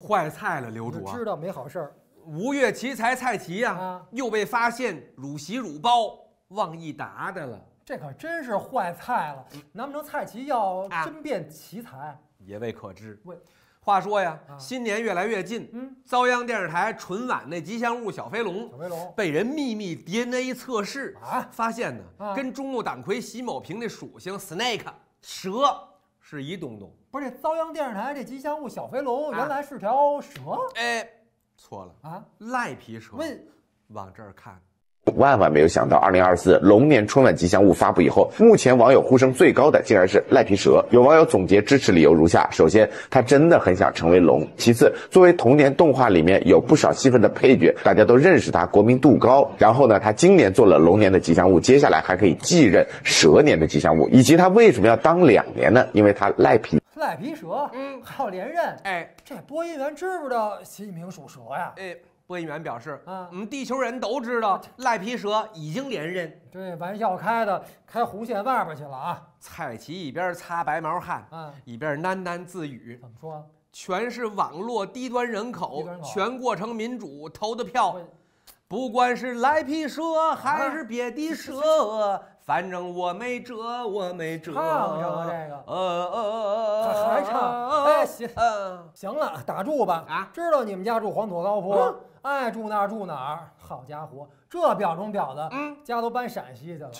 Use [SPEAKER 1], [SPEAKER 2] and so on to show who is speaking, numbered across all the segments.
[SPEAKER 1] 坏菜了，刘主啊！知道没好事儿。吴越奇才蔡奇呀，又被发现辱袭辱包忘一达的了。
[SPEAKER 2] 这可真是坏菜了。难不成蔡奇要真变奇才？
[SPEAKER 1] 也未可知。喂，话说呀，新年越来越近，嗯，遭殃电视台春晚那吉祥物小飞龙，小飞龙被人秘密 DNA 测试啊，发现呢，跟中目党魁席某平的属性 Snake 蛇是一东东。
[SPEAKER 2] 不是这朝阳电视台这吉祥物小飞龙原来是条
[SPEAKER 1] 蛇？哎，错了啊，赖皮蛇。问，往这儿看。万万没有想到，二零二四龙年春晚吉祥物发布以后，目前网友呼声最高的竟然是赖皮蛇。有网友总结支持理由如下：首先，他真的很想成为龙；其次，作为童年动画里面有不少戏份的配角，大家都认识他，国民度高；然后呢，他今年做了龙年的吉祥物，接下来还可以继任蛇年的吉祥物，以及他为什么要当两年呢？因为他赖皮，
[SPEAKER 2] 赖皮蛇，嗯，好连任。哎，这播音员
[SPEAKER 1] 知不知道习近平属蛇呀？哎。播音员表示：“啊，我们地球人都知道，赖皮蛇已经连任。对，玩笑开的开红线外边去了啊。”蔡奇一边擦白毛汗，啊，一边喃喃自语：“怎么说？全是网络低端人口全过程民主投的票，不管是赖皮蛇还是别的蛇。”反正我没辙，我没辙。唱不唱这个？呃呃呃呃呃，还唱？哎，行，行了，打住吧。
[SPEAKER 2] 啊，知道你们家住黄土高坡，爱住哪住哪儿。好家伙，这表中表的，嗯，家都搬陕西去了。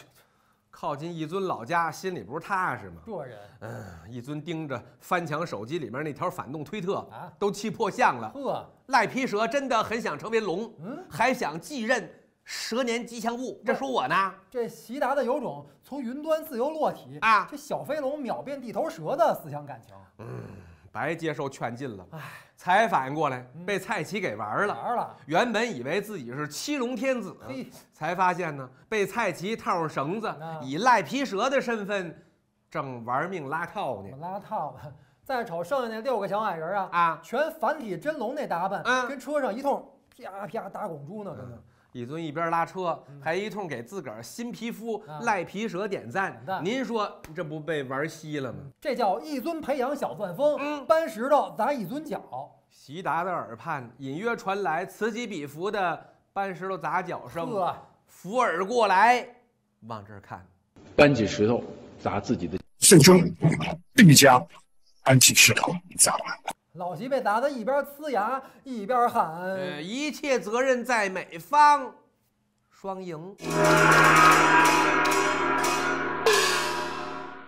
[SPEAKER 1] 靠近一尊老家，心里不是踏实吗？这人，嗯，一尊盯着翻墙手机里面那条反动推特啊，都气破相了。呵，赖皮蛇真的很想成为龙，嗯，还想继任。蛇年吉祥物，这说我呢？这习达的有种从云端自由落体啊！这小飞
[SPEAKER 2] 龙秒变地头蛇的思想感情，
[SPEAKER 1] 嗯，白接受劝进了，哎，才反应过来被蔡奇给玩了。玩了，原本以为自己是七龙天子，嘿，才发现呢，被蔡奇套上绳子，以赖皮蛇的身份，正玩命拉套呢。
[SPEAKER 2] 拉套，再瞅剩下那六个小矮人
[SPEAKER 1] 啊，啊，全繁体
[SPEAKER 2] 真龙那打扮，跟车上一通啪啪打拱珠呢，可能。
[SPEAKER 1] 一尊一边拉车，还一通给自个儿新皮肤赖皮蛇点赞。您说这不被玩稀了吗？
[SPEAKER 2] 这叫一尊培养小钻风，搬石头砸一尊脚。
[SPEAKER 1] 席达的耳畔隐约传来此起彼伏的搬石头砸脚声。呵，扶耳过来，往这儿看，搬起石头砸自己的。肾中。闭枪，搬起石头砸。
[SPEAKER 2] 老席被打得一边
[SPEAKER 1] 呲牙一边喊：“一切责任在美方，双赢。”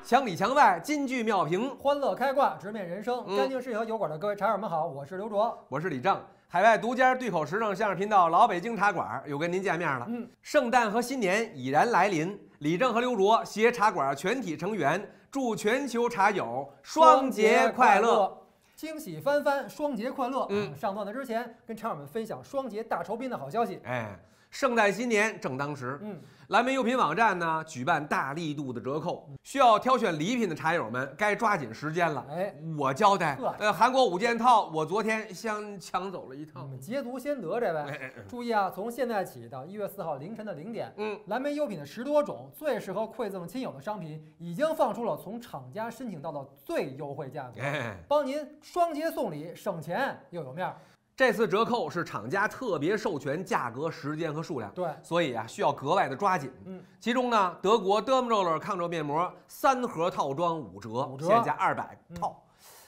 [SPEAKER 1] 墙里墙外，金句妙评，欢乐开挂，直面人生。干净适野和茶馆的各位茶友们好，我是刘卓，我是李正，海外独家对口时尚相声频道老北京茶馆又跟您见面了。嗯，圣诞和新年已然来临，李正和刘卓携茶馆全体成员祝全球茶友双节快乐。
[SPEAKER 2] 惊喜翻番，双节快乐！上段子之前，跟茶友们分享双节大酬宾的好消息。
[SPEAKER 1] 哎。圣诞新年正当时，嗯，蓝莓优品网站呢举办大力度的折扣，需要挑选礼品的茶友们该抓紧时间了。哎，我交代，呃，韩国五件套，我昨天先抢走了一套，你们捷足先得，这位。注意啊，从现在起到一月四号凌晨
[SPEAKER 2] 的零点，嗯，蓝莓优品的十多种最适合馈赠亲友的商品已经放出了从厂家申请到的最优惠价格，帮您双节送礼，省钱又有
[SPEAKER 1] 面儿。这次折扣是厂家特别授权，价格、时间和数量对，所以啊需要格外的抓紧。嗯，其中呢，德国 Dermroler 抗皱面膜三盒套装五折，现价二百套；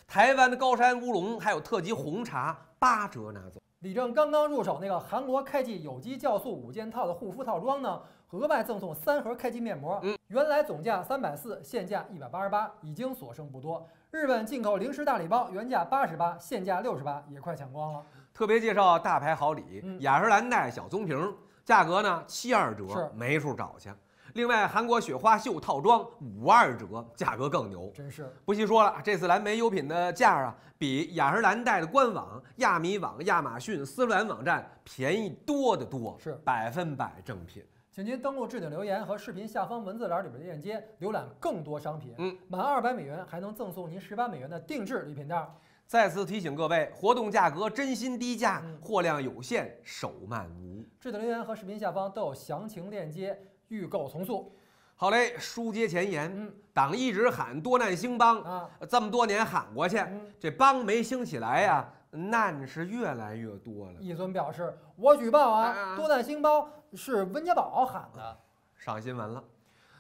[SPEAKER 1] 台湾的高山乌龙还有特级红茶
[SPEAKER 2] 八折拿走。李正刚刚入手那个韩国开季有机酵素五件套的护肤套装呢，额外赠送三盒开季面膜，嗯，原来总价三百四，现价一百八十八，已经所剩不多。日本进口零食大礼包原价八十八，现价六十八，也快抢光了。
[SPEAKER 1] 特别介绍大牌好礼，雅诗兰黛小棕瓶，价格呢七二折，没处找去。另外，韩国雪花秀套装五二折，价格更牛，真是不细说了。这次蓝莓优品的价啊，比雅诗兰黛的官网、亚米网、亚马逊、芙兰网站便宜多得多，是百分百正品。
[SPEAKER 2] 请您登录置顶留言和视频下方文字栏里面的链接，浏览更多商品。嗯，满
[SPEAKER 1] 二百美元还能赠送您十八美元的定制礼品袋。再次提醒各位，活动价格真心低价，货量有限，手慢无。
[SPEAKER 2] 置顶留言和视频下方都有详情链接，预购从速。
[SPEAKER 1] 好嘞，书接前言，党一直喊多难兴邦，啊，这么多年喊过去，这邦没兴起来呀。难是越来越多了。
[SPEAKER 2] 一尊表示，我举报啊，多难兴邦是温家宝喊
[SPEAKER 1] 的。上新闻了，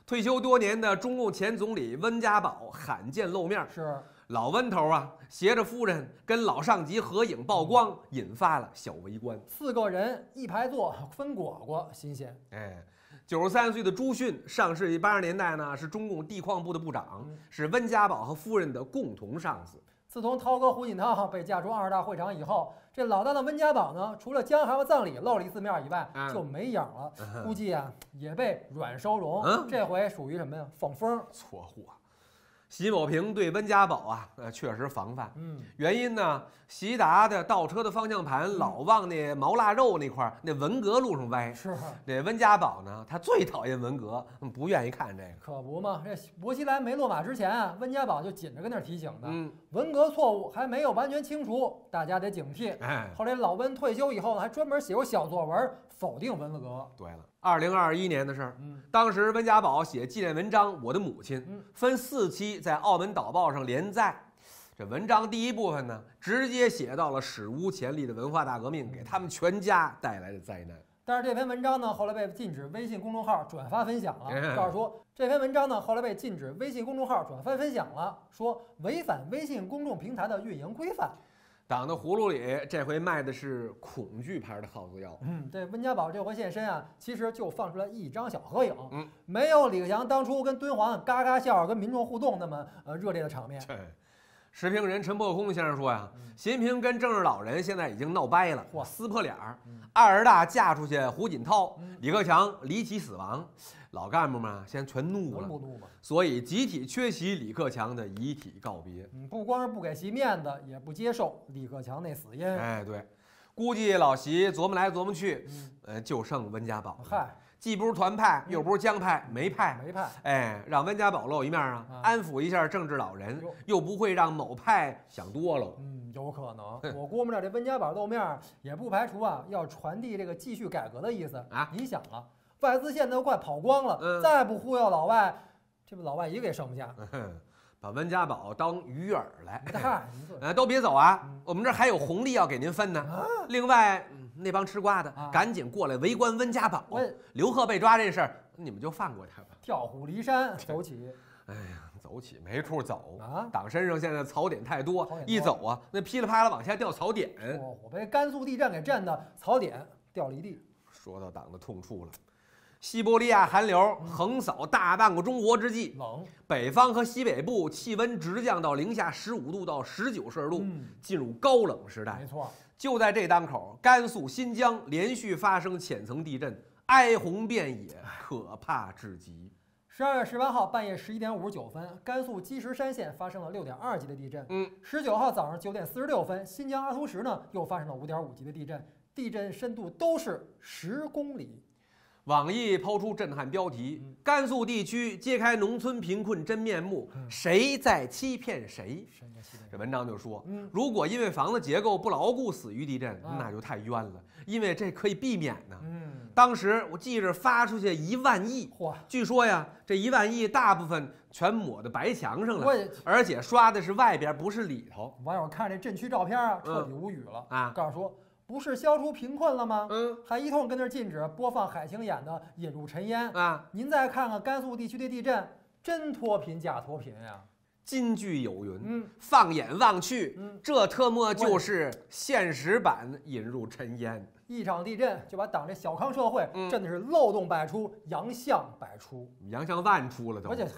[SPEAKER 1] 退休多年的中共前总理温家宝罕见露面，是老温头啊，携着夫人跟老上级合影曝光，引发了小围观。
[SPEAKER 2] 四个人一排坐，分果果，新鲜。
[SPEAKER 1] 哎，九十三岁的朱迅，上世纪八十年代呢，是中共地矿部的部长，是温家宝和夫人的共同上司。
[SPEAKER 2] 自从涛哥胡锦涛被架出二大会场以后，这老大的温家宝呢，除了江孩子葬礼露了一次面以外，就没影了。估计啊，
[SPEAKER 1] 也被软收容。这回属于什么呀？放风，错货。习某平对温家宝啊，呃，确实防范。嗯，原因呢，习达的倒车的方向盘老往那毛腊肉那块儿，那文革路上歪。是。那温家宝呢，他最讨厌文革，不愿意看这个。
[SPEAKER 2] 可不嘛，这薄熙来没落马之前啊，温家宝就紧着跟那儿提醒呢。嗯，文革错误还没有完全清除，大家得警惕。哎，后来老温退休以后呢，还专门写过小作文否定文革。
[SPEAKER 1] 对了。二零二一年的事儿，当时温家宝写纪念文章《我的母亲》，分四期在澳门《导报》上连载。这文章第一部分呢，直接写到了史无前例的文化大革命给他们全家带来的灾难。
[SPEAKER 2] 但是这篇文章呢，后来被禁止微信公众号转发分享了。告诉说，这篇文章呢，后来被禁止微信公众号转发分享了，说违反微信公众平台的运营规范。
[SPEAKER 1] 长的葫芦里，这回卖的是恐惧牌的耗子药。嗯，
[SPEAKER 2] 这温家宝这回现身啊，其实就放出来一张小合影。嗯，没有李克强当初跟敦煌嘎嘎笑跟民众互动那么呃热烈的场面。对，
[SPEAKER 1] 时评人陈破空先生说呀，习近平跟政治老人现在已经闹掰了，撕破脸儿。二十大嫁出去，胡锦涛、李克强离奇死亡。老干部们现在全怒了，不怒吗？所以集体缺席李克强的遗体告别。嗯，
[SPEAKER 2] 不光是不给席面子，也不接受李克强那死因。
[SPEAKER 1] 哎，对，估计老习琢磨来琢磨去，呃，就剩温家宝。嗨，既不是团派，又不是江派，没派没派。哎，让温家宝露一面啊，安抚一下政治老人，又不会让某派想多了。
[SPEAKER 2] 嗯，有可能。
[SPEAKER 1] 我估摸着这温
[SPEAKER 2] 家宝露面，也不排除啊，要传递这个继续改革的意思啊。你想啊。外资在都快跑光了，再不忽悠老外，这不老外一个也剩不下。
[SPEAKER 1] 把温家宝当鱼饵来，哎，都别走啊！我们这还有红利要给您分呢。另外，那帮吃瓜的赶紧过来围观温家宝。刘贺被抓这事儿，你们就放过他吧。跳虎离
[SPEAKER 2] 山，走起！
[SPEAKER 1] 哎呀，走起没处走啊！党身上现在槽点太多，一走啊，那噼里啪啦往下掉槽点。
[SPEAKER 2] 我被甘肃地震给震的槽点掉了一地。
[SPEAKER 1] 说到党的痛处了。西伯利亚寒流横扫大半个中国之际，冷，北方和西北部气温直降到零下十五度到十九摄氏度，进入高冷时代。没错。就在这当口，甘肃、新疆连续发生浅层地震，哀鸿遍野，可怕至极。
[SPEAKER 2] 十二月十八号半夜十一点五十九分，甘肃积石山县发生了六点二级的地震。嗯。十九号早上九点四十六分，新疆阿图什呢又发生了五点五级的地震，地震深度都是十公里。
[SPEAKER 1] 网易抛出震撼标题：甘肃地区揭开农村贫困真面目，谁在欺骗谁？这文章就说，如果因为房子结构不牢固死于地震，那就太冤了，因为这可以避免呢。当时我记着发出去一万亿，据说呀，这一万亿大部分全抹在白墙上了，而且刷的是外边，不是里头。
[SPEAKER 2] 网友看这震区照片啊，彻底无语了啊！告诉说。不是消除贫困了吗？嗯，还一通跟那儿禁止播放海清演的《引入尘烟》啊！您再看看甘肃地区的地震，真脱贫假脱贫呀！
[SPEAKER 1] 金句有云：“嗯，放眼望去，嗯，这特么就是现实版《引入尘烟》。
[SPEAKER 2] 一场地震就把党这小康社会，震的是漏洞百
[SPEAKER 1] 出，洋相百出，洋相万出了都。而且，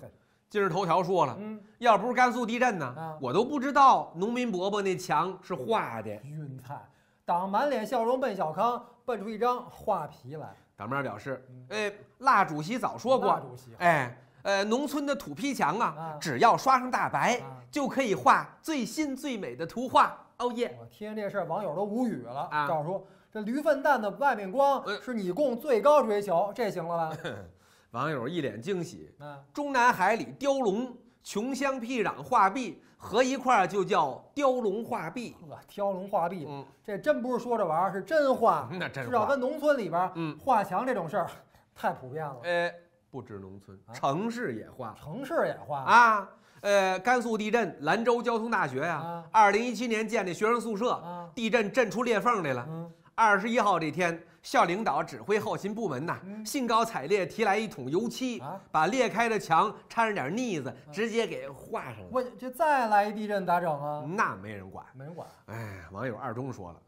[SPEAKER 1] 今日头条说了，嗯，要不是甘肃地震呢，我都不知道农民伯伯那墙是画的。晕
[SPEAKER 2] 菜。党满脸笑容奔小康，奔出一张画皮来。
[SPEAKER 1] 党面儿表示：“哎，蜡主席早说过，哎，呃，农村的土坯墙啊，只要刷上大白，就可以画最新最美的图画。”哦耶！我听见这事儿，网友都
[SPEAKER 2] 无语了啊！赵说，这驴粪蛋的外面光是你供最高追求，这行
[SPEAKER 1] 了吧？网友一脸惊喜。中南海里雕龙。穷乡僻壤画壁，合一块儿就叫雕龙画壁。哇，雕龙画壁，嗯，
[SPEAKER 2] 这真不是说着玩儿，是真画。那真，至少跟农村里边，嗯，画墙这种事儿太
[SPEAKER 1] 普遍了。哎，不止农村，城市也画，城市也画啊。呃，甘肃地震，兰州交通大学呀，二零一七年建的学生宿舍，地震震出裂缝来了。二十一号这天。校领导指挥后勤部门呐，兴高采烈提来一桶油漆，把裂开的墙掺上点腻子，直接给画上了。我
[SPEAKER 2] 这再来一地震咋整啊？那没人管，没人管。
[SPEAKER 1] 哎，网友二中说了，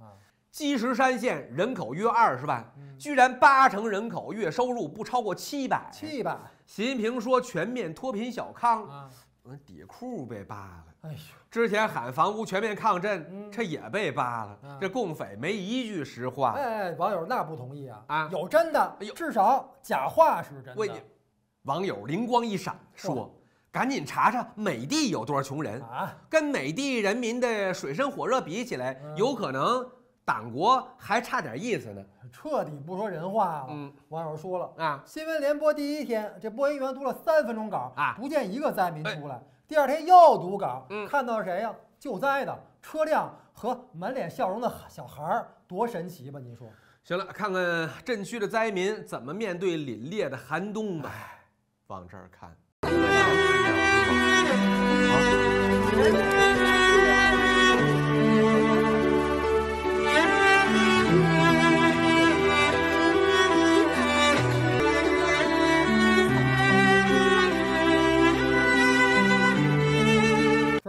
[SPEAKER 1] 积石山县人口约二十万，居然八成人口月收入不超过七百。七百。习近平说全面脱贫小康，我底裤被扒了。哎呦！之前喊房屋全面抗震，这也被扒了。这共匪没一句实话。
[SPEAKER 2] 哎网友那不同意啊
[SPEAKER 1] 啊！有真的，至少假话是真的。网友灵光一闪说：“赶紧查查美帝有多少穷人啊！跟美帝人民的水深火热比起来，有可能党国还差点意思呢。”
[SPEAKER 2] 彻底不说人话了。嗯，网友说了啊，新闻联播第一天，这播音员读了三分钟稿，啊，不见一个灾民出来。第二天又读稿，看到谁呀？救灾的车辆和满脸笑容的小孩儿，多神奇吧？您说？
[SPEAKER 1] 行了，看看震区的灾民怎么面对凛冽的寒冬吧。往这儿看。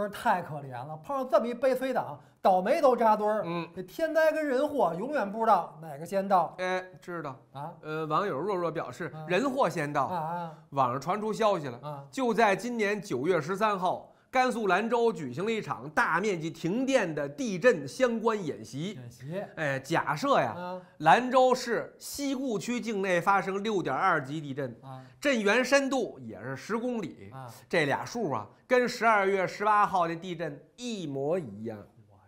[SPEAKER 2] 太可怜了，碰上这么一悲催党，倒霉都扎堆儿。嗯，这天灾跟人祸，永远不知道哪个先到。
[SPEAKER 1] 哎，知道啊？呃，网友若若表示，人祸先到。啊啊！网上传出消息了，就在今年九月十三号。甘肃兰州举行了一场大面积停电的地震相关演习。演习，哎，假设呀，兰州市西固区境内发生六点二级地震，震源深度也是十公里。这俩数啊，跟十二月十八号的地震一模一样。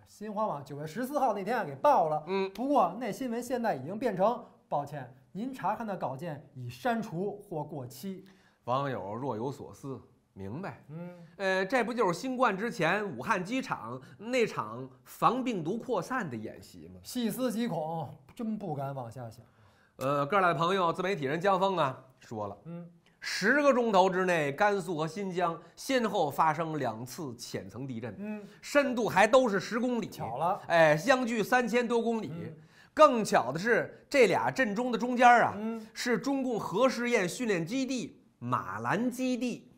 [SPEAKER 2] 新华网九月十四号那天啊，给报了。嗯，不过那新闻现在已经变成：抱歉，您查看的稿件
[SPEAKER 1] 已删除或过期。网友若有所思。明白，嗯，呃，这不就是新冠之前武汉机场那场防病毒扩散的演习吗？
[SPEAKER 2] 细思极恐，真不敢往下想。
[SPEAKER 1] 呃，哥俩的朋友、自媒体人江峰啊说了，嗯，十个钟头之内，甘肃和新疆先后发生两次浅层地震，嗯，深度还都是十公里，巧了，哎，相距三千多公里。更巧的是，这俩震中的中间啊，是中共核试验训练基地马兰基地。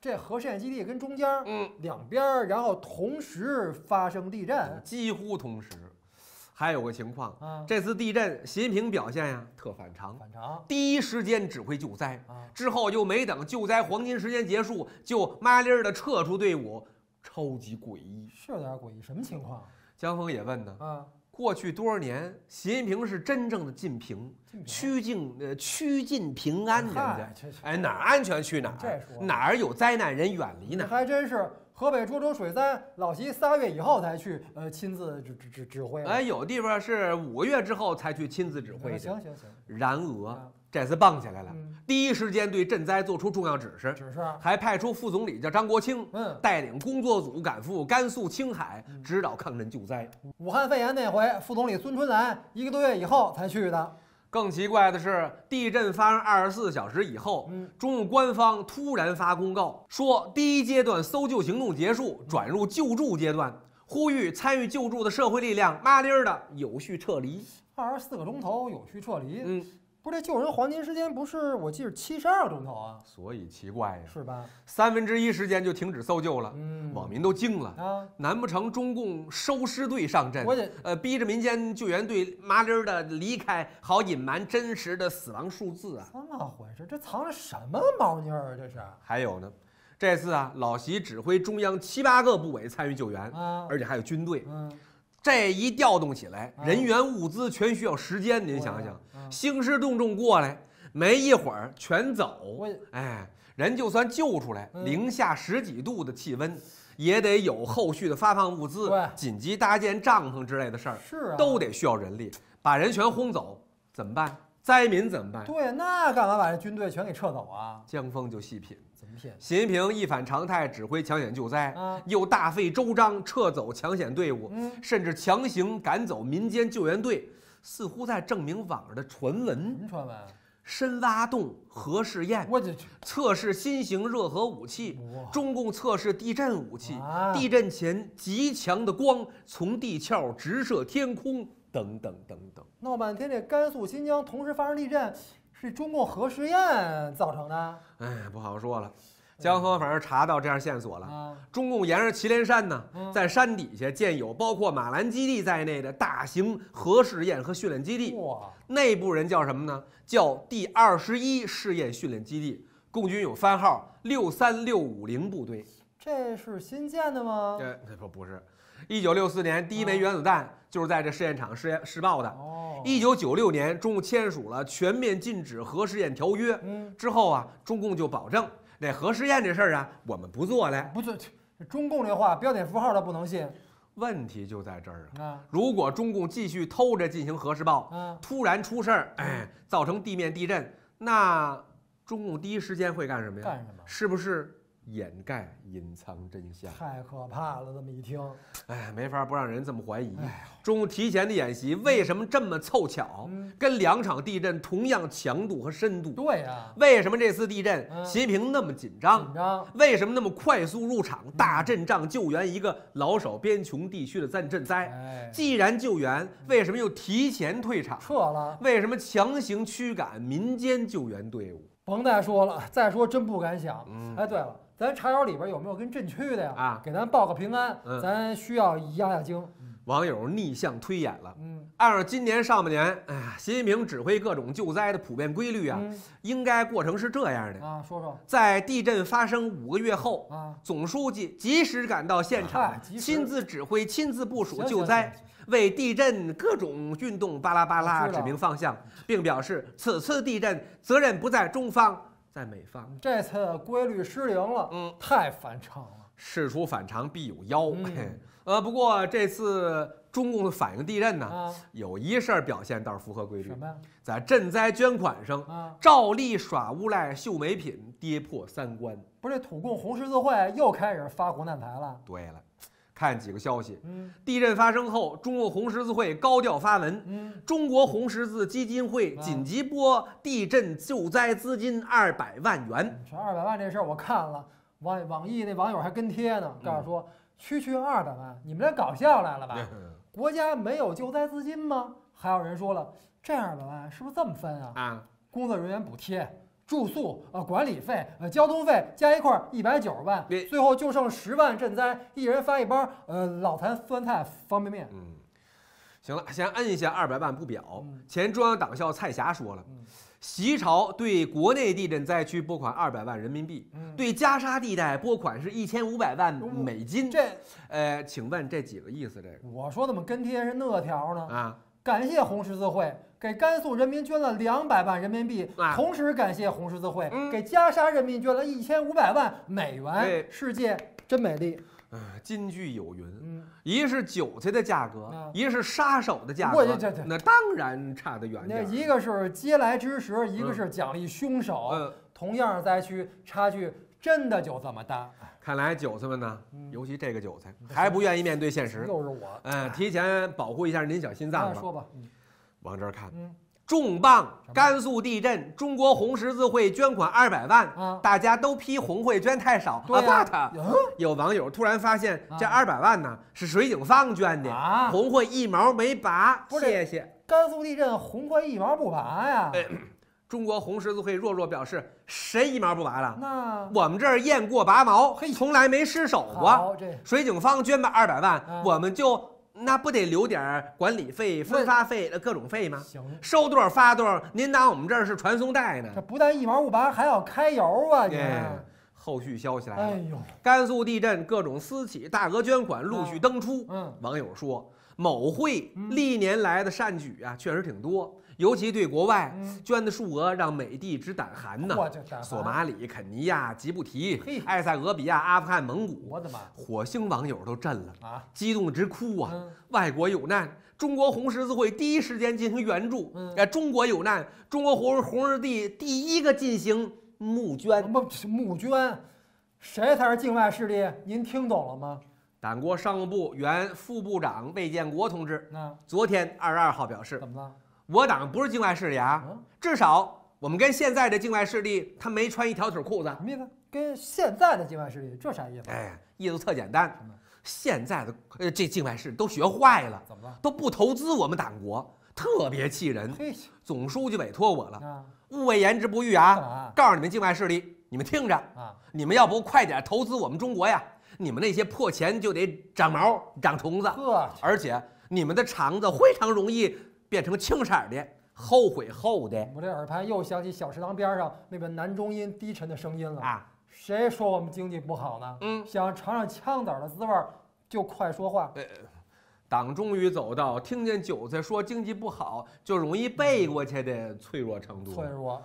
[SPEAKER 2] 这核试验基地跟中间儿，
[SPEAKER 1] 嗯，两边儿，然后同时发生地震，几乎同时。还有个情况，这次地震习近平表现呀特反常，反常。第一时间指挥救灾，啊，之后又没等救灾黄金时间结束，就麻利儿的撤出队伍，超级诡异，是
[SPEAKER 2] 有点诡异。什么情况？
[SPEAKER 1] 江峰也问呢，啊。过去多少年，习近平是真正的近平，趋近呃趋近平安人家，哎哪安全去哪，哪儿有灾难人远离哪，还真
[SPEAKER 2] 是河北涿州水灾，老习仨月以后才去呃亲自指指指指挥，哎有
[SPEAKER 1] 地方是五个月之后才去亲自指挥的，行行行，然而。这次蹦起来了，第一时间对赈灾做出重要指示，指示还派出副总理叫张国清，嗯，带领工作组赶赴甘肃青海指导抗震救灾。武汉肺炎那回，副总理孙春兰一个多月以后才去的。更奇怪的是，地震发生二十四小时以后，中共官方突然发公告说，第一阶段搜救行动结束，转入救助阶段，呼吁参与救助的社会力量麻利儿的有序撤离。
[SPEAKER 2] 二十四个钟头有序撤离，嗯。不是这救人黄金时间不是我记得七十二个钟头啊，
[SPEAKER 1] 所以奇怪呀，是吧？三分之一时间就停止搜救了，网民都惊了啊！难不成中共收尸队上阵，我得呃逼着民间救援队麻利儿的离开，好隐瞒真实的死亡数字啊？怎么回
[SPEAKER 2] 事？这藏着什么猫腻儿啊？这是
[SPEAKER 1] 还有呢，这次啊，老习指挥中央七八个部委参与救援，而且还有军队，这一调动起来，人员物资全需要时间，您想想。兴师动众过来，没一会儿全走。哎，人就算救出来，零下十几度的气温，也得有后续的发放物资，紧急搭建帐篷之类的事儿，是啊，都得需要人力，把人全轰走怎么办？灾民怎么办？
[SPEAKER 2] 对，那干嘛把这军队全给撤走啊？
[SPEAKER 1] 江峰就细品，怎么写？习近平一反常态，指挥抢险救灾，又大费周章撤走抢险队伍，甚至强行赶走民间救援队。似乎在证明网上的传闻。什么传闻？深挖洞核试验。我去！测试新型热核武器。中共测试地震武器。地震前极强的光从地壳直射天空，等等等等。
[SPEAKER 2] 闹半天，这甘肃、新疆同时发生地震，是中共核试验造成的？
[SPEAKER 1] 哎，不好说了。江河反而查到这样线索了。中共沿着祁连山呢，在山底下建有包括马兰基地在内的大型核试验和训练基地。哇！内部人叫什么呢？叫第二十一试验训练基地。共军有番号六三六五零部队。
[SPEAKER 2] 这是新建的吗？对，
[SPEAKER 1] 他不不是。一九六四年第一枚原子弹就是在这试验场试验试爆的。一九九六年中共签署了全面禁止核试验条约。之后啊，中共就保证。那核试验这事儿啊，我们不做了，不做。中共这话标点符号都不能信，问题就在这儿啊！如果中共继续偷着进行核试爆，突然出事儿，造成地面地震，那中共第一时间会干什么呀？干什么？是不是？掩盖、隐藏真相，
[SPEAKER 2] 太可怕了。这么一听，
[SPEAKER 1] 哎，没法不让人这么怀疑。中午提前的演习，为什么这么凑巧？跟两场地震同样强度和深度。对呀。为什么这次地震习近平那么紧张？紧张。为什么那么快速入场大阵仗救援一个老守边穷地区的震震灾？既然救援，为什么又提前退场？撤了。为什么强行驱赶民间救援队伍？甭再说了，再说真不敢想。哎，对了。咱茶友里边有没有跟震区的呀？啊，给咱报个平安，咱需要压压惊。网友逆向推演了，嗯，按照今年上半年，哎呀，习近平指挥各种救灾的普遍规律啊，应该过程是这样的啊。说说，在地震发生五个月后，啊，总书记及时赶到现场，亲自指挥、亲自部署救灾，为地震各种运动巴拉巴拉指明方向，并表示此次地震责任不在中方。在美方。这次规律失灵了，嗯，太反常了。事出反常必有妖，呃，不过这次中共的反应地震呢，有一事儿表现倒是符合规律。什么？在赈灾捐款上，照例耍无赖秀美品跌破三观。
[SPEAKER 2] 不是，土共红十字会又开始发国
[SPEAKER 1] 难财了。对了。看几个消息，地震发生后，中国红十字会高调发文，中国红十字基金会紧急拨地震救灾资金二百万元。说
[SPEAKER 2] 二百万这事儿，我看了网网易那网友还跟贴呢，告诉说区区二百万，你们这搞笑来了吧？国家没有救灾资金吗？还有人说了，这二百万是不是这么分啊？啊，工作人员补贴。住宿啊，管理费，呃，交通费加一块一百九十万，最后就剩十万赈灾，一人发一包呃，老坛酸菜方便面。嗯，
[SPEAKER 1] 行了，先摁一下二百万不表。前中央党校蔡霞说了，习朝对国内地震灾区拨款二百万人民币，对加沙地带拨款是一千五百万美金。这，呃，请问这几个意思？这个我说怎么跟贴那条呢？
[SPEAKER 2] 啊，感谢红十字会。给甘肃人民捐了两百万人民币，同时感谢红十字会给加沙人民捐了一千五百万美元。世界真美
[SPEAKER 1] 丽。嗯，金句有云：“一是韭菜的价格，一是杀手的价格。”对对对，那当然差得远那一个是
[SPEAKER 2] 嗟来之食，一个是奖励凶手。嗯，同样灾区差距真的就这么大。
[SPEAKER 1] 看来韭菜们呢，尤其这个韭菜还不愿意面对现实。又是我。嗯，提前保护一下您小心脏吧。说吧。往这儿看，重磅！甘肃地震，中国红十字会捐款二百万，大家都批红会捐太少。But 有网友突然发现，这二百万呢是水井坊捐的，红会一毛没拔，谢谢。甘肃地震，红会一毛不拔呀？中国红十字会弱弱表示，谁一毛不拔了？那我们这儿验过拔毛，从来没失手过。水井坊捐了二百万，我们就。那不得留点管理费、分发费的各种费吗？行，收多少发多少。您当我们这儿是传送带呢？这不但一毛不拔，还要开油啊！您。后续消息。哎呦，甘肃地震，各种私企大额捐款陆续登出。嗯，网友说某会历年来的善举啊，确实挺多。尤其对国外捐的数额让美帝直胆寒呢！索马里、肯尼亚、吉布提、埃塞俄比亚、阿富汗、蒙古，火星网友都震了啊，激动的直哭啊！外国有难，中国红十字会第一时间进行援助；哎，中国有难，中国红红十字会第一个进行募捐。募募捐，谁才是境外势力？您听懂了吗？党国商务部原副部长魏建国同志，昨天二十二号表示，怎么了？我党不是境外势力啊，至少我们跟现在的境外势力他没穿一条腿裤子，什么意思？跟现在的境外势力，这啥意思？哎，意思特简单，现在的呃这境外势力都学坏了，怎么了？都不投资我们党国，特别气人。总书记委托我了，勿谓言之不预啊！告诉你们境外势力，你们听着啊，你们要不快点投资我们中国呀，你们那些破钱就得长毛长虫子，呵，而且你们的肠子非常容易。变成青色的，后悔后的
[SPEAKER 2] 我，这耳畔又响起小食堂边上那个男中音低沉的声音了啊！谁说我们经济不好呢？嗯，想尝尝子儿的滋味，就快说话。
[SPEAKER 1] 党终于走到听见韭菜说经济不好就容易背过去的脆弱程度。脆弱。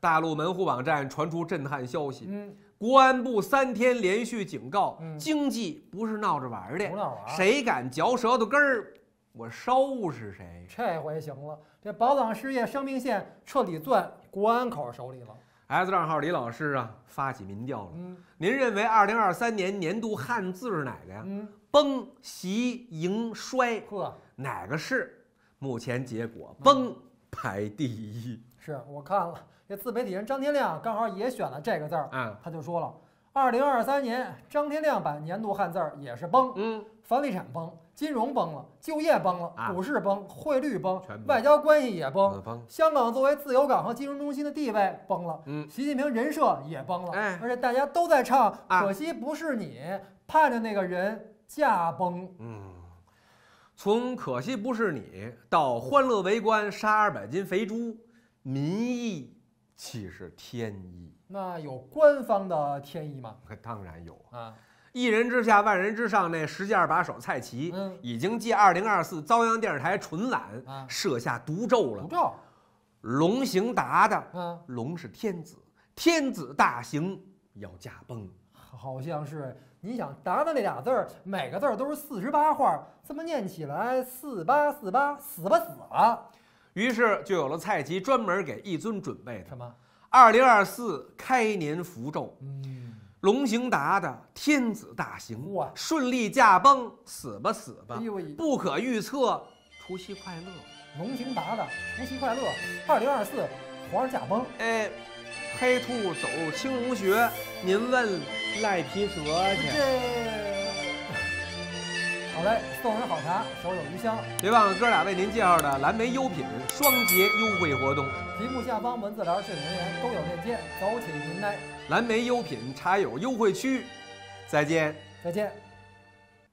[SPEAKER 1] 大陆门户网站传出震撼消息，嗯，国安部三天连续警告，嗯，经济不是闹着玩的，闹着玩。谁敢嚼舌头根儿？我收拾谁？
[SPEAKER 2] 这回行了，这宝岗事业生命线彻底攥国安口手里了。
[SPEAKER 1] S 账号李老师啊，发起民调了。嗯，您认为2023年年度汉字是哪个呀？嗯，崩、袭、迎、衰。呵，哪个是？目前结果，崩排第一。
[SPEAKER 2] 是我看了，这自媒体人张天亮刚好也选了这个字儿啊，他就说了，2023年张天亮版年度汉字也是崩。嗯，房地产崩。金融崩了，就业崩了，股市崩，汇率崩，外交关系也崩，香港作为自由港和金融中心的地位崩了，嗯，习近平人设也崩了，哎，而且大家都在唱可惜不是你，盼着那个人驾崩，
[SPEAKER 1] 嗯，从可惜不是你到欢乐围观杀二百斤肥猪，民意岂是天意？
[SPEAKER 2] 那有官方的天意吗？
[SPEAKER 1] 当然有啊。一人之下，万人之上。那十几二把手蔡奇，嗯，已经借二零二四朝阳电视台春晚设下毒咒了。毒咒，龙行达的，龙是天子，天子大行要驾崩，好像是。你想，达
[SPEAKER 2] 达那俩字，每个字都是四十八画，这么念起来四八四八，死
[SPEAKER 1] 吧死吧。于是就有了蔡奇专门给一尊准备的什么二零二四开年符咒，嗯。龙行达的天子大行，顺利驾崩，死吧死吧，不可预测。除夕快乐，龙行达的除夕快乐。二零二四皇上驾崩。哎，黑兔走青龙穴，您问赖皮蛇去。好嘞，
[SPEAKER 2] 送人好茶，手有余香。
[SPEAKER 1] 别忘了哥俩为您介绍的蓝莓优品双节优惠活动。
[SPEAKER 2] 屏幕下方文字栏、视频留言都有链接，走起您来。
[SPEAKER 1] 蓝莓优品茶友优惠区，再见，再
[SPEAKER 2] 见。